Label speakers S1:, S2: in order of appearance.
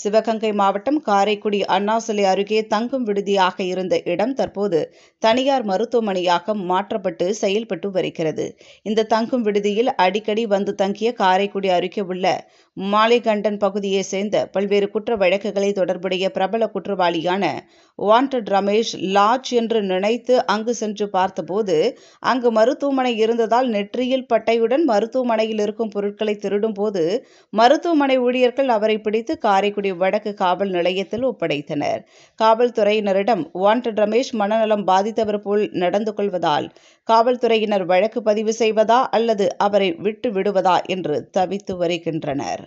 S1: சிவகங்கை மாவட்டம் காரைக்குடி அண்ணாசிலை அருகே தங்கும் விடுதியாக இருந்த இடம் தற்போது தனியார் மருத்துவமனையாக மாற்றப்பட்டு செயல்பட்டு வருகிறது இந்த தங்கும் விடுதியில் அடிக்கடி வந்து தங்கிய காரைக்குடி அருகே உள்ள மாலைகண்டன் பகுதியை சேர்ந்த பல்வேறு குற்ற வழக்குகளை தொடர்புடைய பிரபல குற்றவாளியான வாண்டட் ரமேஷ் லாட்ஜ் என்று நினைத்து அங்கு சென்று பார்த்தபோது அங்கு மருத்துவமனை இருந்ததால் நெற்றியில் பட்டையுடன் மருத்துவமனையில் இருக்கும் பொருட்களை திருடும் போது மருத்துவமனை ஊழியர்கள் அவரை பிடித்து காரைக்குடி தூத்துக்குடி வடக்கு காவல் நிலையத்தில் ஒப்படைத்தனர் காவல்துறையினரிடம் வாண்டட் ரமேஷ் மனநலம் பாதித்தவர் போல் நடந்து கொள்வதால் காவல்துறையினர் வழக்கு பதிவு செய்வதா அல்லது அவரை விட்டு விடுவதா என்று தவித்து வருகின்றனர்